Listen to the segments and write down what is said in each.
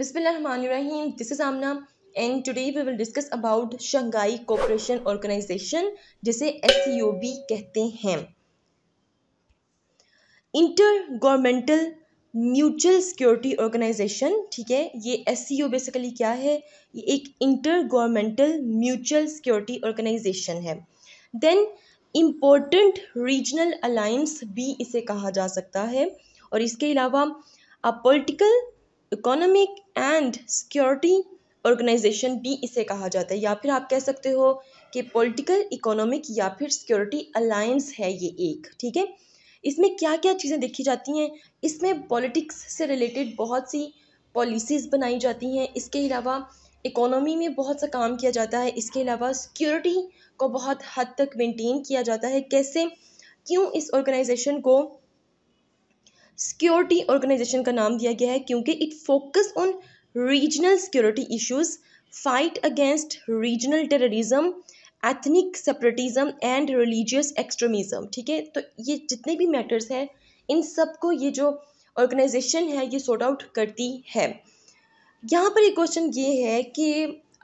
Bismillahirrahmanirrahim. This is Amna and today we will discuss about Shanghai cooperation organisation जिसे SCOB कहते हैं intergovernmental mutual security organisation ठीक है ये एस सी ओ basically क्या है ये एक intergovernmental mutual security organisation है देन इम्पोर्टेंट रीजनल अलाइंस भी इसे कहा जा सकता है और इसके अलावा a political economic and security organisation भी इसे कहा जाता है या फिर आप कह सकते हो कि पॉलिटिकल इकोनॉमिक या फिर सिक्योरिटी अलायंस है ये एक ठीक है इसमें क्या क्या चीज़ें देखी जाती हैं इसमें पॉलिटिक्स से रिलेटेड बहुत सी पॉलिसीज़ बनाई जाती हैं इसके अलावा इकोनॉमी में बहुत सा काम किया जाता है इसके अलावा सिक्योरिटी को बहुत हद तक मेंटेन किया जाता है कैसे क्यों इस ऑर्गेनाइजेशन को सिक्योरिटी ऑर्गेनाइजेशन का नाम दिया गया है क्योंकि it focus on regional security issues fight against regional terrorism ethnic separatism and religious extremism ठीक है तो ये जितने भी मैटर्स हैं इन सब को ये जो ऑर्गेनाइजेशन है ये सॉर्ट आउट करती है यहाँ पर एक क्वेश्चन ये है कि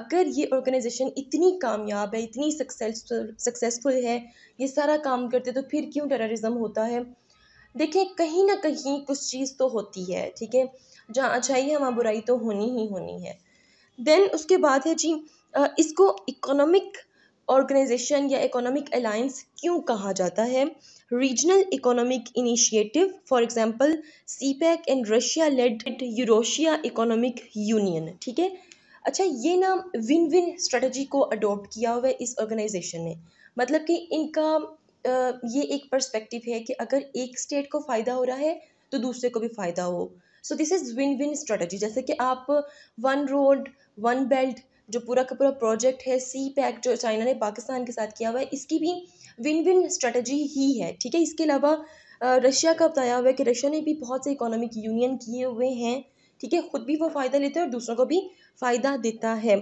अगर ये ऑर्गेनाइजेशन इतनी कामयाब है इतनी सक्सेसफुल सक्सेसफुल है ये सारा काम करते तो फिर क्यों टेररिज्म होता है देखिए कहीं ना कहीं कुछ चीज़ तो होती है ठीक है जहाँ अच्छाई है वहाँ बुराई तो होनी ही होनी है देन उसके बाद है जी इसको इकोनॉमिक ऑर्गेनाइजेशन या इकोनॉमिक अलायंस क्यों कहा जाता है regional economic initiative for example CPEC and Russia led Eurasia economic union ठीक है अच्छा ये ना विन विन स्ट्रेटजी को अडॉप्ट किया हुआ है इस ऑर्गेनाइजेशन ने मतलब कि इनका ये एक पर्सपेक्टिव है कि अगर एक स्टेट को फ़ायदा हो रहा है तो दूसरे को भी फ़ायदा हो so this is win win strategy जैसे कि आप वन रोड वन बेल्ट जो पूरा का पूरा प्रोजेक्ट है सी पैक जो चाइना ने पाकिस्तान के साथ किया हुआ है इसकी भी विन विन स्ट्रेटजी ही है ठीक है इसके अलावा रशिया का बताया हुआ है कि रशिया ने भी बहुत से इकोनॉमिक यूनियन किए हुए हैं ठीक है ख़ुद भी वो फ़ायदा लेते हैं और दूसरों को भी फ़ायदा देता है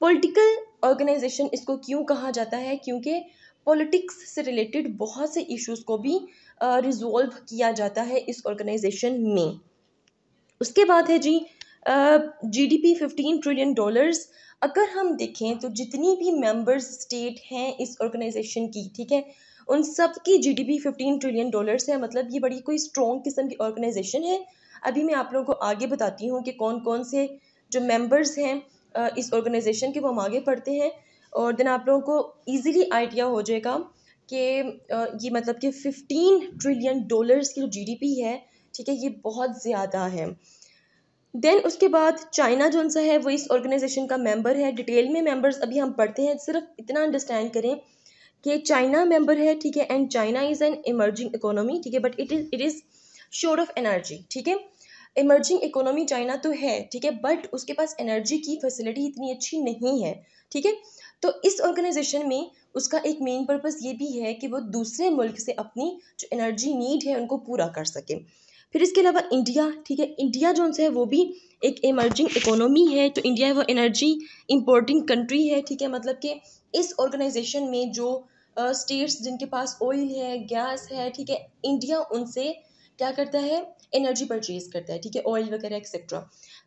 पॉलिटिकल ऑर्गेनाइजेशन इसको क्यों कहा जाता है क्योंकि पॉलिटिक्स से रिलेटेड बहुत से इश्यूज को भी रिजॉल्व uh, किया जाता है इस ऑर्गेनाइजेशन में उसके बाद है जी G D P fifteen trillion dollars अगर हम देखें तो जितनी भी मेंबर्स स्टेट हैं इस ऑर्गेनाइजेशन की ठीक है उन सब की G D P fifteen trillion dollars है मतलब ये बड़ी कोई स्ट्रॉन्ग किस्म की ऑर्गेनाइजेशन है अभी मैं आप लोगों को आगे बताती हूँ कि कौन कौन से जो मेंबर्स हैं इस ऑर्गेनाइजेशन के वो हम आगे पढ़ते हैं और देन आप लोगों को ईज़िली आइडिया हो जाएगा कि ये मतलब कि फ़िफ्टीन ट्रिलियन डॉलर्स की जो पी है ठीक है ये बहुत ज़्यादा है देन उसके बाद चाइना जो सा है वो इस ऑर्गेनाइजेशन का मेंबर है डिटेल में मेंबर्स अभी हम पढ़ते हैं सिर्फ इतना अंडरस्टैंड करें कि चाइना मेंबर है ठीक है and China is an emerging economy ठीक है but it is it is shore of energy ठीक है इमर्जिंग इकोनॉमी चाइना तो है ठीक है बट उसके पास एनर्जी की फैसिलिटी इतनी अच्छी नहीं है ठीक है तो इस ऑर्गेनाइजेशन में उसका एक मेन पर्पस ये भी है कि वो दूसरे मुल्क से अपनी जो एनर्जी नीड है उनको पूरा कर सके फिर इसके अलावा इंडिया ठीक है इंडिया जो है वो भी एक इमर्जिंग इकोनॉमी है तो इंडिया वो एनर्जी इम्पोर्टिंग कंट्री है ठीक है मतलब कि इस ऑर्गेनाइजेशन में जो स्टेट्स uh, जिनके पास ऑयल है गैस है ठीक है इंडिया उनसे क्या करता है एनर्जी परचेज करता है ठीक है ऑयल वगैरह एक्सेट्रा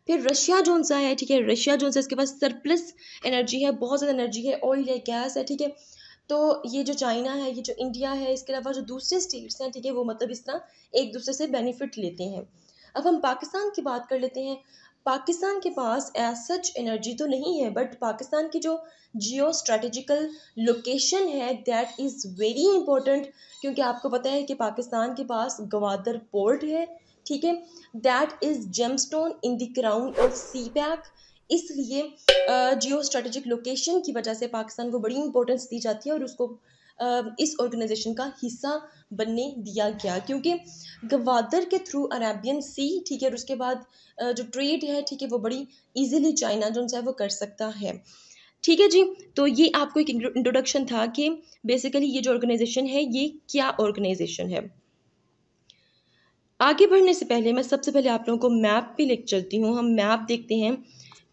फिर रशिया जोन सा है ठीक है रशिया जोन सा इसके पास सरप्लस एनर्जी है बहुत ज़्यादा एनर्जी है ऑयल है गैस है ठीक है तो ये जो चाइना है ये जो इंडिया है इसके अलावा जो दूसरे स्टेट्स हैं ठीक है वो मतलब इस तरह एक दूसरे से बेनिफिट लेते हैं अब हम पाकिस्तान की बात कर लेते हैं पाकिस्तान के पास एज सच एनर्जी तो नहीं है बट पाकिस्तान की जो जियो स्ट्रेटेजिकल लोकेशन है दैट इज़ वेरी इंपॉर्टेंट क्योंकि आपको पता है कि पाकिस्तान के पास गवादर पोर्ट है ठीक है that is gemstone in the crown of CPEC इसलिए जियो स्ट्रेटेजिक लोकेशन की वजह से पाकिस्तान को बड़ी इंपॉर्टेंस दी जाती है और उसको इस ऑर्गेनाइजेशन का हिस्सा बनने दिया गया क्योंकि गवादर के थ्रू अरेबियन सी ठीक है और उसके बाद जो ट्रेड है ठीक है वो बड़ी ईजिली चाइना जो है वो कर सकता है ठीक है जी तो ये आपको एक इंट्रोडक्शन था कि बेसिकली ये जो ऑर्गेनाइजेशन है ये क्या ऑर्गेनाइजेशन है आगे बढ़ने से पहले मैं सबसे पहले आप लोगों को मैप पे लेकर चलती हूँ हम मैप देखते हैं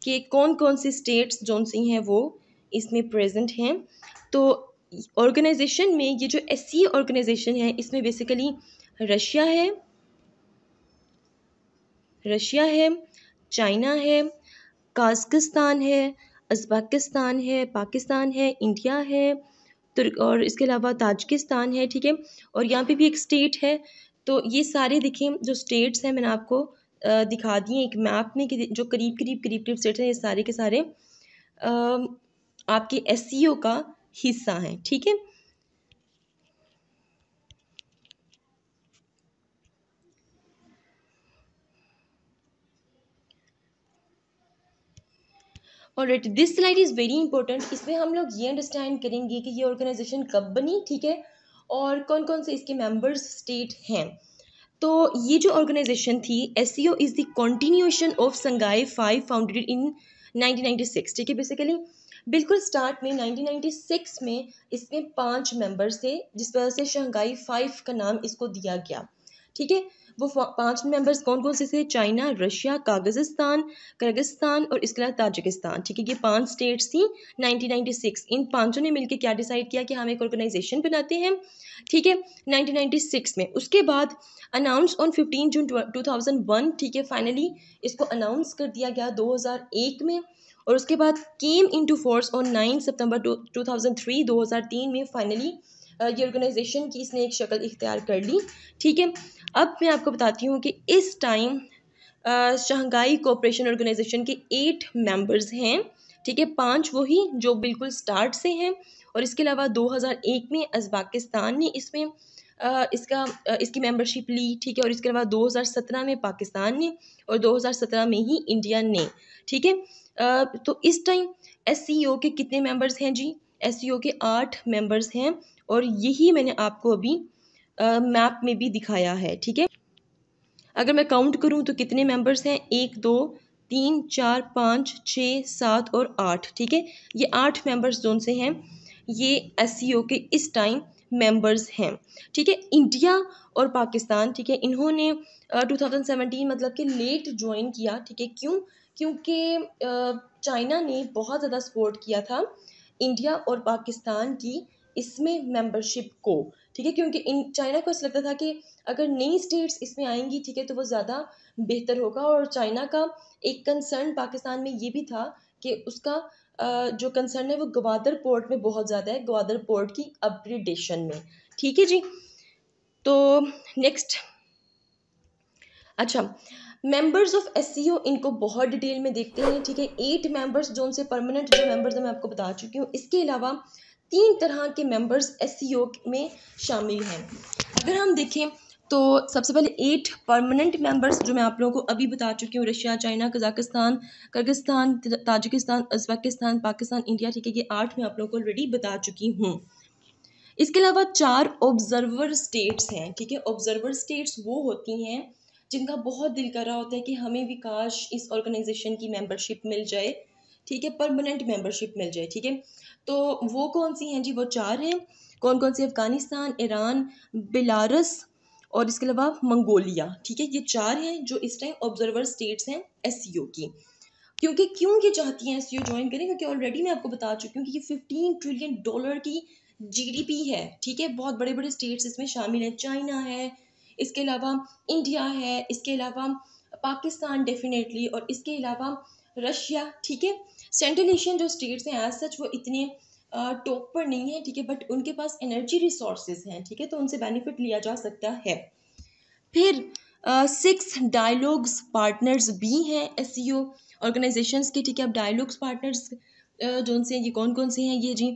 कि कौन कौन सी स्टेट्स जो सी हैं वो इसमें प्रेजेंट हैं तो ऑर्गेनाइजेशन में ये जो एस ऑर्गेनाइजेशन है इसमें बेसिकली रशिया है रशिया है चाइना है काजगस्तान है अजबाकिस्तान है पाकिस्तान है इंडिया है तुर्क और इसके अलावा ताजकिस्तान है ठीक है और यहाँ पे भी एक स्टेट है तो ये सारे देखिए जो स्टेट्स हैं मैंने आपको दिखा दिए एक मैप में कि जो करीब करीब करीब करीब स्टेट्स हैं ये सारे के सारे आपके एस e का हिस्सा हैं ठीक है और this slide is very important इसमें हम लोग ये अंडरस्टैंड करेंगे कि ये ऑर्गेनाइजेशन कब बनी ठीक है और कौन कौन से इसके मेंबर्स स्टेट हैं तो ये जो ऑर्गेनाइजेशन थी S C O is the continuation of Shanghai five founded in six ठीक है बेसिकली बिल्कुल स्टार्ट में 1996 में इसमें पांच मेंबर्स थे जिस वजह से शंघाई फाइव का नाम इसको दिया गया ठीक है वो पाँच मेंबर्स कौन कौन से थे चाइना रशिया कागजस्तान करगिस्तान और इसके अलावा ताजिकिस्तान ठीक है ये पांच स्टेट्स थी 1996 इन पांचों ने मिलकर क्या डिसाइड किया कि हम एक ऑर्गेनाइजेशन बनाते हैं ठीक है 1996 में उसके बाद अनाउंस ऑन 15 जून 2001 ठीक है फाइनली इसको अनाउंस कर दिया गया दो में और उसके बाद came in force on nine September 2003 2003 में फाइनली ये ऑर्गेनाइजेशन की इसने एक शक्ल इख्तियार कर ली ठीक है अब मैं आपको बताती हूँ कि इस टाइम शंघाई कोऑपरेशन ऑर्गेनाइजेशन के एट मेंबर्स हैं ठीक है पांच वही जो बिल्कुल स्टार्ट से हैं और इसके अलावा 2001 में अजबाकिस्तान ने इसमें इसका इसकी मेंबरशिप ली ठीक है और इसके अलावा 2017 में पाकिस्तान ने और 2017 में ही इंडिया ने ठीक है तो इस टाइम एस e के कितने मेंबर्स हैं जी एस e के आठ मेंबर्स हैं और यही मैंने आपको अभी मैप में भी दिखाया है ठीक है अगर मैं काउंट करूँ तो कितने मेंबर्स हैं एक दो तीन चार पाँच छः सात और आठ ठीक है ये आठ मेंबर्स जोन से हैं ये एस e के इस टाइम मेंबर्स हैं ठीक है इंडिया और पाकिस्तान ठीक है इन्होंने टू थाउजेंड सेवेंटीन मतलब कि लेट ज्वाइन किया ठीक है क्यों क्योंकि चाइना ने बहुत ज़्यादा सपोर्ट किया था इंडिया और पाकिस्तान की इसमें मेंबरशिप को ठीक है क्योंकि इन चाइना को ऐसा लगता था कि अगर नई स्टेट्स इसमें आएंगी ठीक है तो वो ज़्यादा बेहतर होगा और चाइना का एक कंसर्न पाकिस्तान में ये भी था कि उसका जो कंसर्न है वो ग्वादर पोर्ट में बहुत ज़्यादा है ग्वादर पोर्ट की अपग्रेडेशन में ठीक है जी तो नेक्स्ट अच्छा मेंबर्स ऑफ एस इनको बहुत डिटेल में देखते हैं ठीक है एट मेंबर्स जो उनसे परमानेंट जो मेंबर्स हैं मैं आपको बता चुकी हूँ इसके अलावा तीन तरह के मेंबर्स एस e में शामिल हैं अगर हम देखें तो सबसे पहले एट परमानेंट मेंबर्स जो मैं आप लोगों को अभी बता चुकी हूँ Russia China Kazakhstan Kyrgyzstan Tajikistan Uzbekistan Pakistan India ठीक है ये आठ मैं आप लोगों को ऑलरेडी बता चुकी हूँ इसके अलावा चार ऑब्जर्वर स्टेट्स हैं ठीक है ऑब्जर्वर स्टेट्स वो होती हैं जिनका बहुत दिल कर रहा होता है कि हमें भी काश इस ऑर्गेनाइजेशन की मेम्बरशिप मिल जाए ठीक है परमानेंट मेंबरशिप मिल जाए ठीक है तो वो कौन सी हैं जी वो चार हैं कौन कौन सी अफ़गानिस्तान ईरान बिलारस और इसके अलावा मंगोलिया ठीक है ये चार हैं जो इस टाइम ऑब्जर्वर स्टेट्स हैं एस की क्योंकि क्यों ये चाहती हैं एस ज्वाइन करें क्योंकि ऑलरेडी मैं आपको बता चुकी हूँ कि ये फिफ्टीन ट्रिलियन डॉलर की जीडीपी है ठीक है बहुत बड़े बड़े स्टेट्स इसमें शामिल हैं चाइना है इसके अलावा इंडिया है इसके अलावा पाकिस्तान डेफिनेटली और इसके अलावा रशिया ठीक है सेंट्रल एशियन जो स्टेट्स हैं एज सच वो इतने टॉप पर नहीं है ठीक है बट उनके पास एनर्जी रिसोर्सेज हैं ठीक है तो उनसे बेनिफिट लिया जा सकता है फिर सिक्स डायलॉग्स पार्टनर्स भी हैं एस सी ओ ऑर्गेनाइजेशन के ठीक है अब डायलॉग्स पार्टनर्स जो उनसे ये कौन कौन से हैं ये जी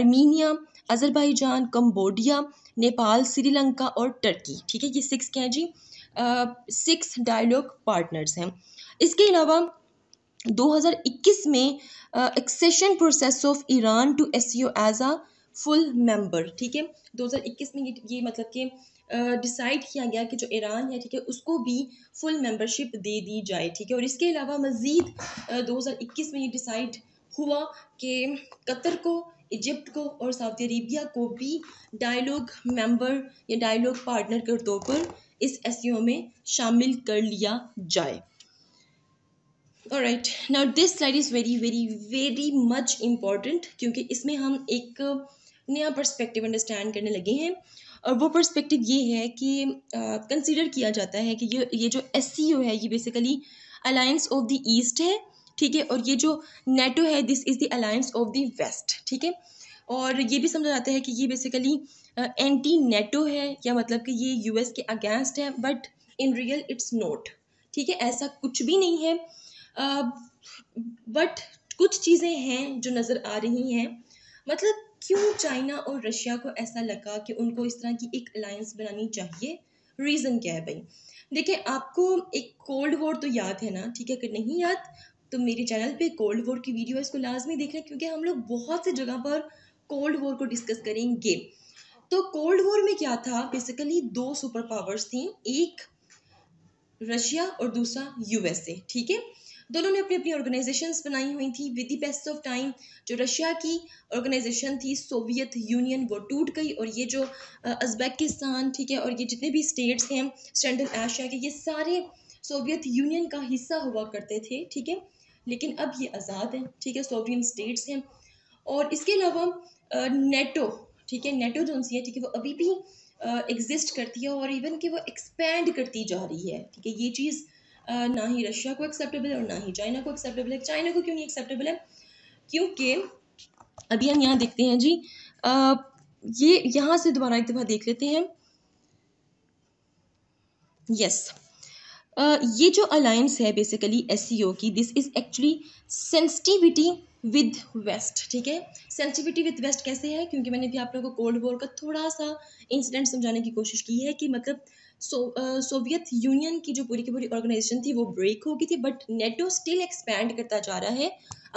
Armenia Azerbaijan Cambodia Nepal Sri Lanka और टर्की ठीक है ये सिक्स क्या हैं जी सिक्स डायलॉग पार्टनर्स हैं इसके अलावा 2021 में accession process of Iran to S U as a full member ठीक है 2021 में ये, ये मतलब कि डिसाइड uh, किया गया कि जो ईरान है ठीक है उसको भी फुल मेंबरशिप दे दी जाए ठीक है और इसके अलावा मज़ीद दो हज़ार इक्कीस में ये डिसाइड हुआ कि कतर को इजिप्ट को और सऊदी अरेबिया को भी डायलॉग मेंबर या डायलॉग पार्टनर के तौर पर इस एस e में शामिल कर लिया जाए और right now this slide is very very very much important क्योंकि इसमें हम एक uh, नया पर्सपेक्टिव अंडरस्टैंड करने लगे हैं और वो पर्सपेक्टिव ये है कि कंसिडर uh, किया जाता है कि ये ये जो एस सी है ये basically alliance of the east है ठीक है और ये जो नेटो है this is the alliance of the west ठीक है और ये भी समझा जाता है कि ये बेसिकली एंटी नेटो है या मतलब कि ये यूएस के अगेंस्ट है but in real it's not ठीक है ऐसा कुछ भी नहीं है बट कुछ चीज़ें हैं जो नज़र आ रही हैं मतलब क्यों चाइना और रशिया को ऐसा लगा कि उनको इस तरह की एक अलायंस बनानी चाहिए रीज़न क्या है भाई देखिए आपको एक कोल्ड वॉर तो याद है ना ठीक है अगर नहीं याद तो मेरे चैनल पे कोल्ड वॉर की वीडियो है इसको लाजमी देखना क्योंकि हम लोग बहुत से जगह पर कोल्ड वॉर को डिस्कस करेंगे तो कोल्ड वॉर में क्या था बेसिकली दो सुपर पावर्स थी एक रशिया और दूसरा यूएसए ठीक है दोनों ने अपनी अपनी ऑर्गेनाइजेशन बनाई हुई थी with the best of time जो रशिया की ऑर्गेनाइजेशन थी सोवियत यूनियन वो टूट गई और ये जो अजबेकिस्तान ठीक है और ये जितने भी स्टेट्स हैं सेंट्रल एशिया के ये सारे सोवियत यूनियन का हिस्सा हुआ करते थे ठीक है लेकिन अब ये आज़ाद हैं ठीक है सोवियन स्टेट्स हैं और इसके अलावा नेटो ठीक है नेटो जो है ठीक है वो अभी भी एग्जिस्ट करती है और इवन कि वो एक्सपेंड करती जा रही है ठीक है ये चीज़ ना ही रशिया को एक्सेप्टेबल है और ना ही चाइना को एक्सेप्टेबल है चाइना को क्यों नहीं एक्सेप्टेबल है क्योंकि अभी हम यहाँ देखते हैं जी आ, ये यहाँ से दोबारा एक दफ़ा देख लेते हैं यस yes. ये जो अलायंस है बेसिकली एस e की this is actually sensitivity with west ठीक है सेंसिटिविटी विद वेस्ट कैसे है क्योंकि मैंने भी आप लोगों को कोल्ड वॉर का थोड़ा सा इंसिडेंट समझाने की कोशिश की है कि मतलब सोवियत यूनियन की जो पूरी की पूरी ऑर्गेनाइजेशन थी वो ब्रेक हो गई थी बट नेटो स्टिल एक्सपेंड करता जा रहा है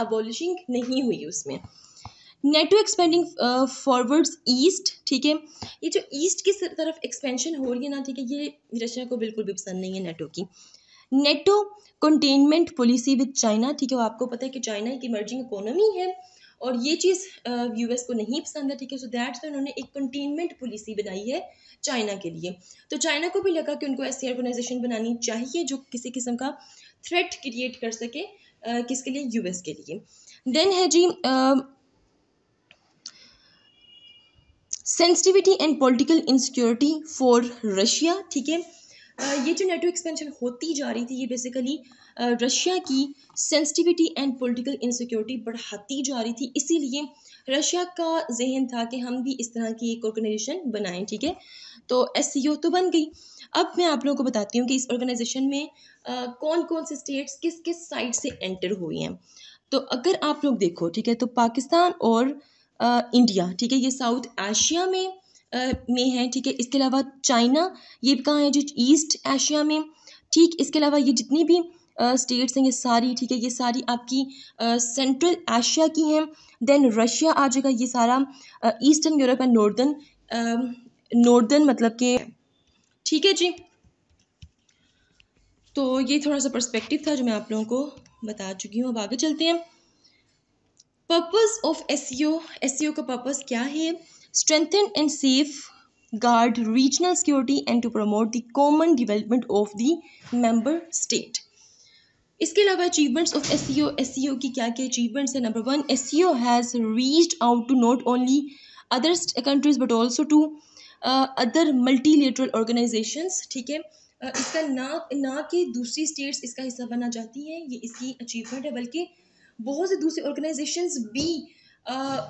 अबॉलिशिंग नहीं हुई उसमें नेटो एक्सपेंडिंग फॉरवर्ड्स ईस्ट ठीक है ये जो ईस्ट की तरफ एक्सपेंशन हो रही है ना ठीक है ये रशिया को बिल्कुल भी पसंद नहीं है नेटो की NATO containment policy with China ठीक है वो आपको पता है कि चाइना एक इमर्जिंग इकोनॉमी है और ये चीज़ यूएस को नहीं पसंद है ठीक है सो दैट तो उन्होंने एक कंटेनमेंट पॉलिसी बनाई है चाइना के लिए तो चाइना को भी लगा कि उनको ऐसी ऑर्गेनाइजेशन बनानी चाहिए जो किसी किस्म का थ्रेट क्रिएट कर सके किसके लिए यूएस के लिए देन है जी sensitivity and political insecurity for Russia ठीक है ये जो नेटवर्क एक्सपेंशन होती जा रही थी ये बेसिकली रशिया की सेंसिटिविटी एंड पॉलिटिकल इनसिक्योरिटी बढ़ाती जा रही थी इसीलिए रशिया का जहन था कि हम भी इस तरह की एक ऑर्गेनाइजेशन बनाएं ठीक है तो एस तो बन गई अब मैं आप लोगों को बताती हूँ कि इस ऑर्गेनाइजेशन में आ, कौन कौन से स्टेट्स किस किस साइड से एंटर हुई हैं तो अगर आप लोग देखो ठीक है तो पाकिस्तान और आ, इंडिया ठीक है ये साउथ एशिया में आ, में है ठीक है इसके अलावा चाइना ये भी कहाँ है जो ईस्ट एशिया में ठीक इसके अलावा ये जितनी भी स्टेट्स हैं ये सारी ठीक है ये सारी आपकी सेंट्रल एशिया की हैं देन रशिया आ जाएगा ये सारा eastern Europe and northern northern मतलब के ठीक है जी तो ये थोड़ा सा पर्सपेक्टिव था जो मैं आप लोगों को बता चुकी हूँ अब आगे चलते हैं पर्पस ऑफ एस सी का पर्पस क्या है strengthen and safeguard regional security and to promote the common development of the member state इसके अलावा achievements of S C O की क्या क्या अचीवमेंट्स हैं number one S C O has reached out to not only other countries but also to other multilateral organizations ठीक है uh, इसका ना ना कि दूसरी स्टेट्स इसका हिस्सा बनना चाहती हैं ये इसकी अचीवमेंट है बल्कि बहुत से दूसरे ऑर्गेनाइजेशंस भी आ, uh,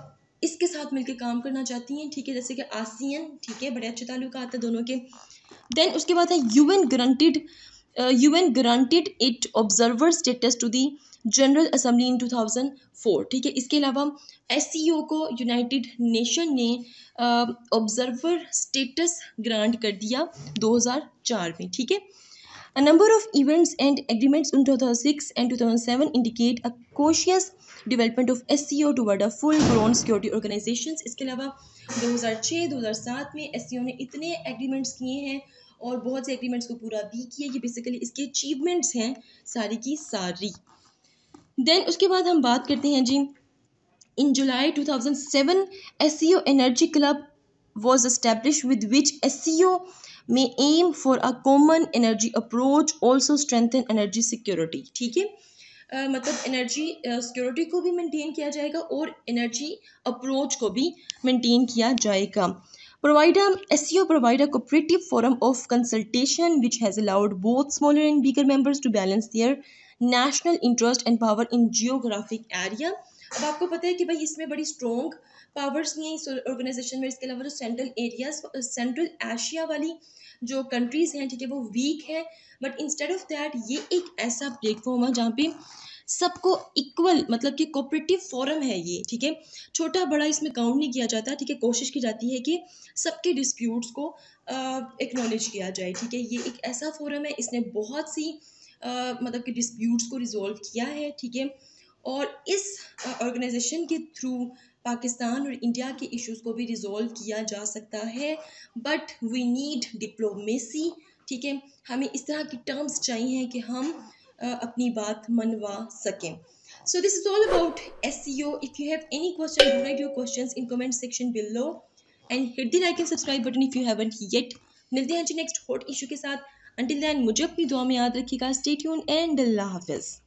इसके साथ मिलकर काम करना चाहती हैं ठीक है जैसे कि आसियन ठीक है बड़े अच्छे ताल्लुक है दोनों के देन उसके बाद है U N granted U N granted it observer status to the general assembly in two thousand four ठीक है इसके अलावा एस सी ओ को यूनाइटेड नेशन ने ऑब्जर्वर स्टेटस ग्रांट कर दिया दो हजार चार में ठीक है number of events and agreements in 2006 and 2007 indicate a cautious development of S C O to toward a full grown security organization इसके अलावा हजार सात में एस सी ओ ने इतने एग्रीमेंट्स किए हैं और बहुत से एग्रीमेंट्स को पूरा भी किया ये बेसिकली इसके अचीवमेंट्स हैं सारी की सारी देन उसके बाद हम बात करते हैं जी in July 2007 SCO energy club was established with which S में M for a common energy approach also strengthen energy security ठीक है uh, मतलब एनर्जी सिक्योरिटी uh, को भी मेंटेन किया जाएगा और एनर्जी अप्रोच को भी मेंटेन किया जाएगा Provider SEO provide a cooperative forum of consultation which has allowed both smaller and bigger members to balance their national interest and power in geographic area. अब आपको पता है कि भाई इसमें बड़ी स्ट्रॉन्ग पावर्स नहीं है इस ऑर्गेनाइजेशन में इसके अलावा जो सेंट्रल एरिया सेंट्रल एशिया वाली जो कंट्रीज़ हैं ठीक है वो वीक है बट इंस्टेड ऑफ दैट ये एक ऐसा प्लेटफॉर्म है जहाँ पे सबको इक्वल मतलब कि कोऑपरेटिव फोरम है ये ठीक है छोटा बड़ा इसमें काउंट नहीं किया जाता ठीक है कोशिश की जाती है कि सबके डिस्प्यूट्स को एक्नॉलेज किया जाए ठीक है ये एक ऐसा फोरम है इसने बहुत सी आ, मतलब कि डिस्प्यूट्स को रिजॉल्व किया है ठीक है और इस ऑर्गेनाइजेशन के थ्रू पाकिस्तान और इंडिया के इश्यूज को भी रिजॉल्व किया जा सकता है बट वी नीड डिप्लोमेसी ठीक है हमें इस तरह की टर्म्स चाहिए हैं कि हम अपनी बात मनवा सकें so this is all about S C O if you have any question write your question in comment section below and hit the like and subscribe button if you haven't yet मिलते हैं जी next hot issue के साथ until then मुझे अपनी दुआ में याद रखिएगा स्टेट यून एंड अल्लाह हाफिज़